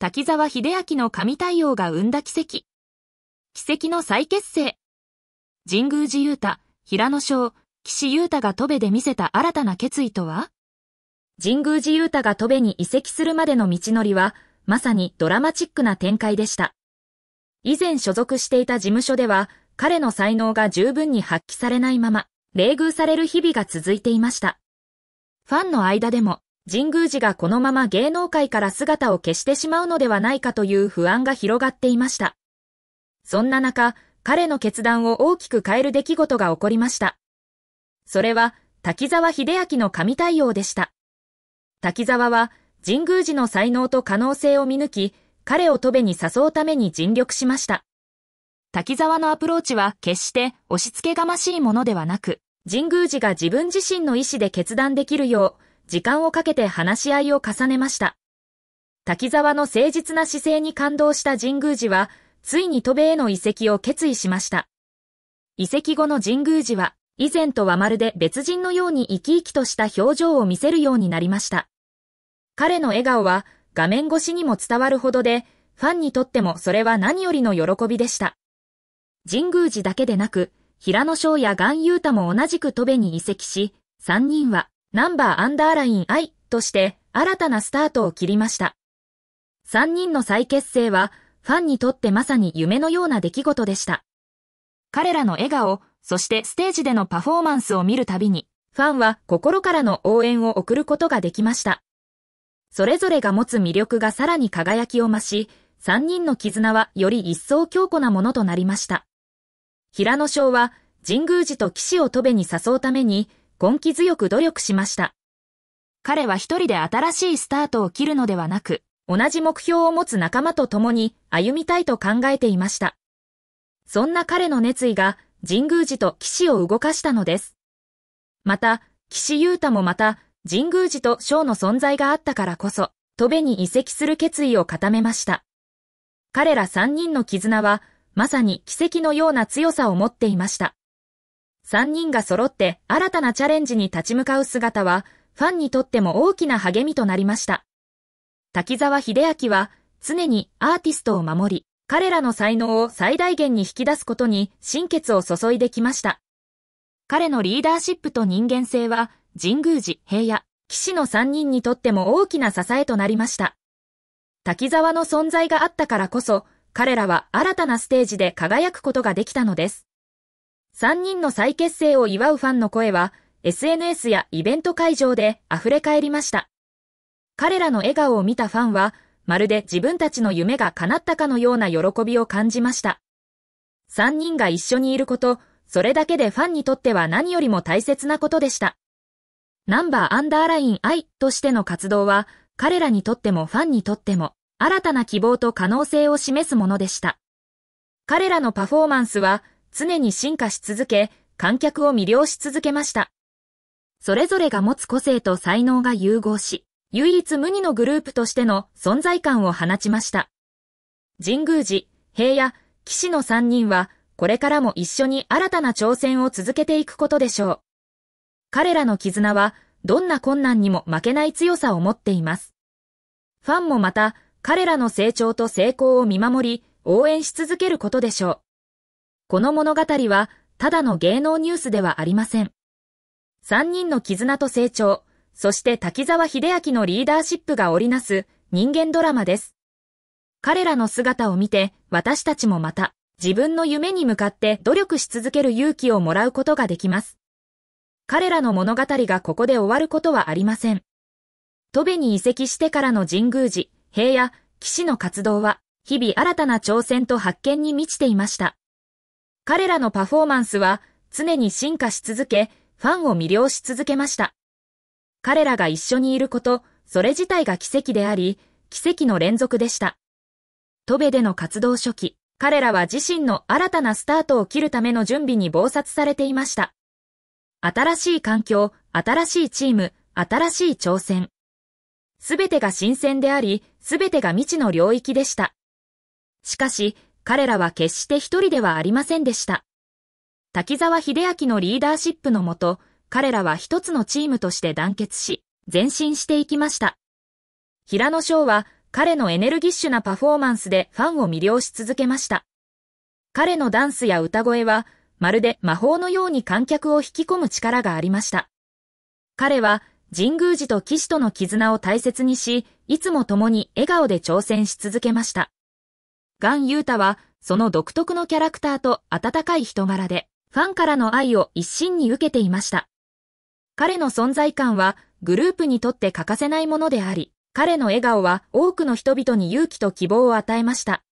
滝沢秀明の神対応が生んだ奇跡。奇跡の再結成。神宮寺雄太、平野翔、岸優太が戸部で見せた新たな決意とは神宮寺雄太が戸部に移籍するまでの道のりは、まさにドラマチックな展開でした。以前所属していた事務所では、彼の才能が十分に発揮されないまま、冷遇される日々が続いていました。ファンの間でも、神宮寺がこのまま芸能界から姿を消してしまうのではないかという不安が広がっていました。そんな中、彼の決断を大きく変える出来事が起こりました。それは、滝沢秀明の神対応でした。滝沢は、神宮寺の才能と可能性を見抜き、彼を飛べに誘うために尽力しました。滝沢のアプローチは決して押し付けがましいものではなく、神宮寺が自分自身の意思で決断できるよう、時間をかけて話し合いを重ねました。滝沢の誠実な姿勢に感動した神宮寺は、ついに戸部への移籍を決意しました。移籍後の神宮寺は、以前とはまるで別人のように生き生きとした表情を見せるようになりました。彼の笑顔は画面越しにも伝わるほどで、ファンにとってもそれは何よりの喜びでした。神宮寺だけでなく、平野翔や岩優太も同じく戸部に移籍し、3人はナンバーアンダーライン I として新たなスタートを切りました。3人の再結成は、ファンにとってまさに夢のような出来事でした。彼らの笑顔、そしてステージでのパフォーマンスを見るたびに、ファンは心からの応援を送ることができました。それぞれが持つ魅力がさらに輝きを増し、3人の絆はより一層強固なものとなりました。平野翔は、神宮寺と騎士を戸部に誘うために、根気強く努力しました。彼は一人で新しいスタートを切るのではなく、同じ目標を持つ仲間と共に歩みたいと考えていました。そんな彼の熱意が神宮寺と騎士を動かしたのです。また、岸優太もまた神宮寺と章の存在があったからこそ、戸部に移籍する決意を固めました。彼ら三人の絆は、まさに奇跡のような強さを持っていました。3人が揃って新たなチャレンジに立ち向かう姿は、ファンにとっても大きな励みとなりました。滝沢秀明は、常にアーティストを守り、彼らの才能を最大限に引き出すことに心血を注いできました。彼のリーダーシップと人間性は、神宮寺、平野、騎士の3人にとっても大きな支えとなりました。滝沢の存在があったからこそ、彼らは新たなステージで輝くことができたのです。3人の再結成を祝うファンの声は、SNS やイベント会場で溢れ返りました。彼らの笑顔を見たファンは、まるで自分たちの夢が叶ったかのような喜びを感じました。3人が一緒にいること、それだけでファンにとっては何よりも大切なことでした。ナンバーアンダーライン I としての活動は、彼らにとってもファンにとっても、新たな希望と可能性を示すものでした。彼らのパフォーマンスは、常に進化し続け、観客を魅了し続けました。それぞれが持つ個性と才能が融合し、唯一無二のグループとしての存在感を放ちました。神宮寺、平野、騎士の3人は、これからも一緒に新たな挑戦を続けていくことでしょう。彼らの絆は、どんな困難にも負けない強さを持っています。ファンもまた、彼らの成長と成功を見守り、応援し続けることでしょう。この物語は、ただの芸能ニュースではありません。三人の絆と成長、そして滝沢秀明のリーダーシップが織りなす人間ドラマです。彼らの姿を見て、私たちもまた、自分の夢に向かって努力し続ける勇気をもらうことができます。彼らの物語がここで終わることはありません。戸部に移籍してからの神宮寺、平野、騎士の活動は、日々新たな挑戦と発見に満ちていました。彼らのパフォーマンスは常に進化し続け、ファンを魅了し続けました。彼らが一緒にいること、それ自体が奇跡であり、奇跡の連続でした。トベでの活動初期、彼らは自身の新たなスタートを切るための準備に忙殺されていました。新しい環境、新しいチーム、新しい挑戦。すべてが新鮮であり、すべてが未知の領域でした。しかし、彼らは決して一人ではありませんでした。滝沢秀明のリーダーシップのもと、彼らは一つのチームとして団結し、前進していきました。平野翔は彼のエネルギッシュなパフォーマンスでファンを魅了し続けました。彼のダンスや歌声は、まるで魔法のように観客を引き込む力がありました。彼は、神宮寺と騎士との絆を大切にし、いつも共に笑顔で挑戦し続けました。ガン・ユータは、その独特のキャラクターと温かい人柄で、ファンからの愛を一身に受けていました。彼の存在感は、グループにとって欠かせないものであり、彼の笑顔は多くの人々に勇気と希望を与えました。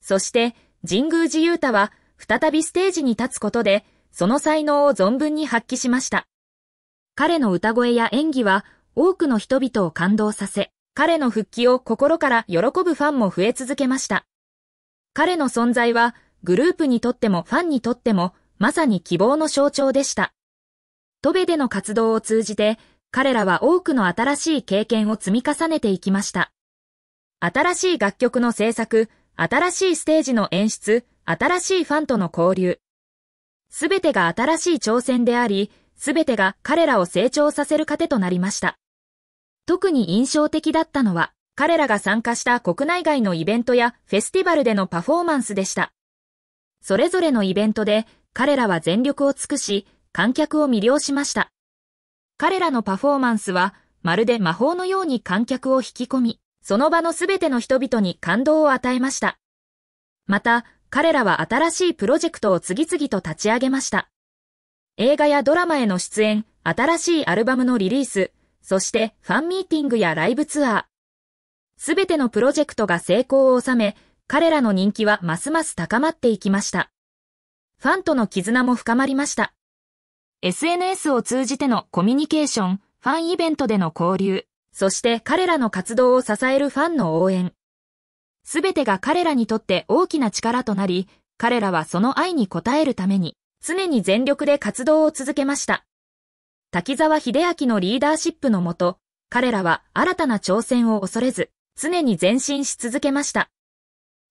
そして、神宮寺ユータは、再びステージに立つことで、その才能を存分に発揮しました。彼の歌声や演技は、多くの人々を感動させ、彼の復帰を心から喜ぶファンも増え続けました。彼の存在はグループにとってもファンにとってもまさに希望の象徴でした。トベでの活動を通じて彼らは多くの新しい経験を積み重ねていきました。新しい楽曲の制作、新しいステージの演出、新しいファンとの交流。すべてが新しい挑戦であり、すべてが彼らを成長させる糧となりました。特に印象的だったのは、彼らが参加した国内外のイベントやフェスティバルでのパフォーマンスでした。それぞれのイベントで彼らは全力を尽くし、観客を魅了しました。彼らのパフォーマンスは、まるで魔法のように観客を引き込み、その場のすべての人々に感動を与えました。また、彼らは新しいプロジェクトを次々と立ち上げました。映画やドラマへの出演、新しいアルバムのリリース、そしてファンミーティングやライブツアー、すべてのプロジェクトが成功を収め、彼らの人気はますます高まっていきました。ファンとの絆も深まりました。SNS を通じてのコミュニケーション、ファンイベントでの交流、そして彼らの活動を支えるファンの応援。すべてが彼らにとって大きな力となり、彼らはその愛に応えるために、常に全力で活動を続けました。滝沢秀明のリーダーシップのもと、彼らは新たな挑戦を恐れず、常に前進し続けました。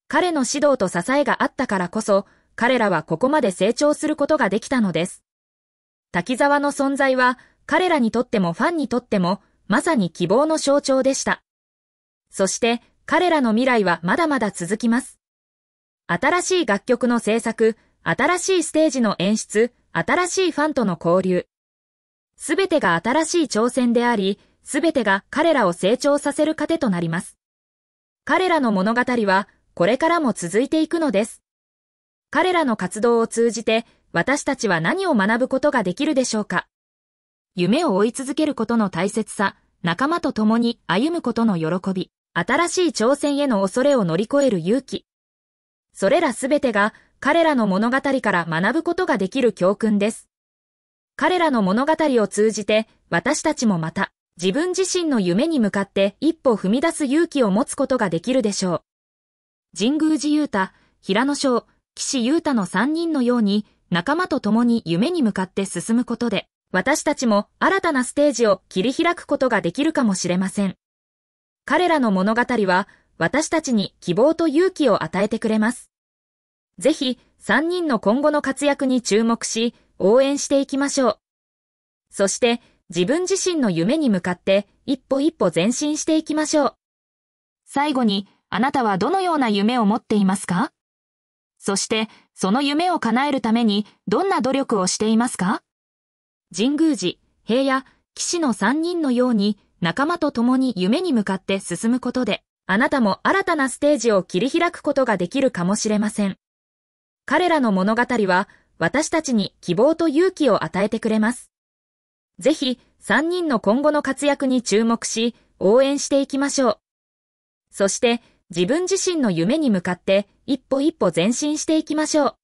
彼の指導と支えがあったからこそ、彼らはここまで成長することができたのです。滝沢の存在は、彼らにとってもファンにとっても、まさに希望の象徴でした。そして、彼らの未来はまだまだ続きます。新しい楽曲の制作、新しいステージの演出、新しいファンとの交流。すべてが新しい挑戦であり、すべてが彼らを成長させる糧となります。彼らの物語はこれからも続いていくのです。彼らの活動を通じて私たちは何を学ぶことができるでしょうか夢を追い続けることの大切さ、仲間と共に歩むことの喜び、新しい挑戦への恐れを乗り越える勇気。それらすべてが彼らの物語から学ぶことができる教訓です。彼らの物語を通じて私たちもまた自分自身の夢に向かって一歩踏み出す勇気を持つことができるでしょう。神宮寺雄太、平野翔、岸優太の3人のように仲間と共に夢に向かって進むことで、私たちも新たなステージを切り開くことができるかもしれません。彼らの物語は私たちに希望と勇気を与えてくれます。ぜひ3人の今後の活躍に注目し応援していきましょう。そして自分自身の夢に向かって一歩一歩前進していきましょう。最後に、あなたはどのような夢を持っていますかそして、その夢を叶えるためにどんな努力をしていますか神宮寺、平野、騎士の三人のように仲間と共に夢に向かって進むことで、あなたも新たなステージを切り開くことができるかもしれません。彼らの物語は私たちに希望と勇気を与えてくれます。ぜひ、3人の今後の活躍に注目し、応援していきましょう。そして、自分自身の夢に向かって、一歩一歩前進していきましょう。